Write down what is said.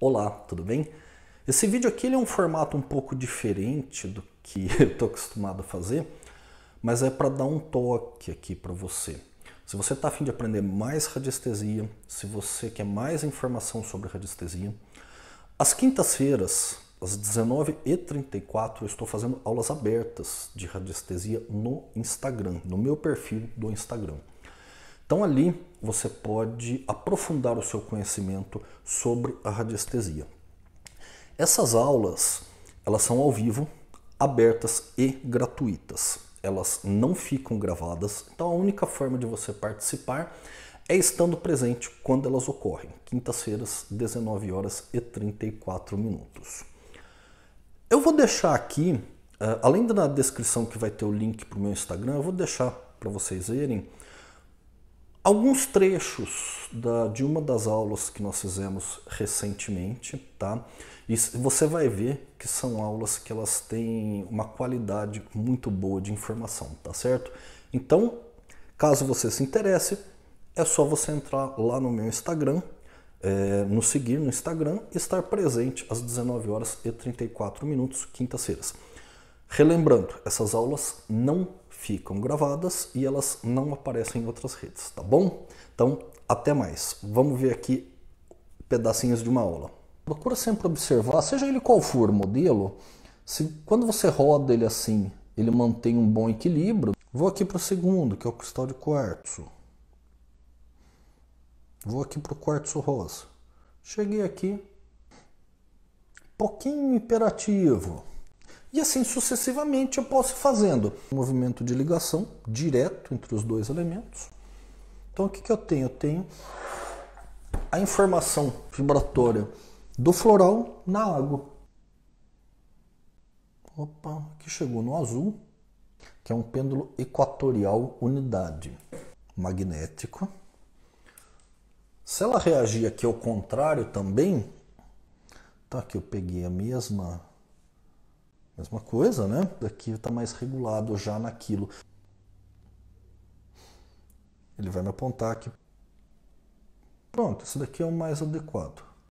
Olá, tudo bem? Esse vídeo aqui é um formato um pouco diferente do que eu estou acostumado a fazer, mas é para dar um toque aqui para você. Se você está afim de aprender mais radiestesia, se você quer mais informação sobre radiestesia, às quintas-feiras, às 19h34, eu estou fazendo aulas abertas de radiestesia no Instagram, no meu perfil do Instagram. Então ali você pode aprofundar o seu conhecimento sobre a radiestesia. Essas aulas, elas são ao vivo, abertas e gratuitas. Elas não ficam gravadas, então a única forma de você participar é estando presente quando elas ocorrem, quintas-feiras, 19 horas e 34 minutos. Eu vou deixar aqui, eh, além da descrição que vai ter o link para o meu Instagram, eu vou deixar para vocês verem alguns trechos da, de uma das aulas que nós fizemos recentemente, tá? E você vai ver que são aulas que elas têm uma qualidade muito boa de informação, tá certo? Então, caso você se interesse, é só você entrar lá no meu Instagram, é, nos seguir no Instagram e estar presente às 19 horas e 34 minutos, quintas-feiras. Relembrando, essas aulas não ficam gravadas e elas não aparecem em outras redes, tá bom? Então, até mais. Vamos ver aqui pedacinhos de uma aula. Procura sempre observar, seja ele qual for o modelo, se quando você roda ele assim, ele mantém um bom equilíbrio. Vou aqui para o segundo, que é o cristal de quartzo. Vou aqui para o quartzo rosa. Cheguei aqui, pouquinho imperativo. E assim sucessivamente eu posso ir fazendo um movimento de ligação direto entre os dois elementos. Então o que, que eu tenho? Eu tenho a informação vibratória do floral na água. Opa, aqui chegou no azul, que é um pêndulo equatorial unidade magnético. Se ela reagir aqui ao contrário também, tá aqui eu peguei a mesma Mesma coisa, né? Aqui está mais regulado já naquilo. Ele vai me apontar aqui. Pronto, isso daqui é o mais adequado.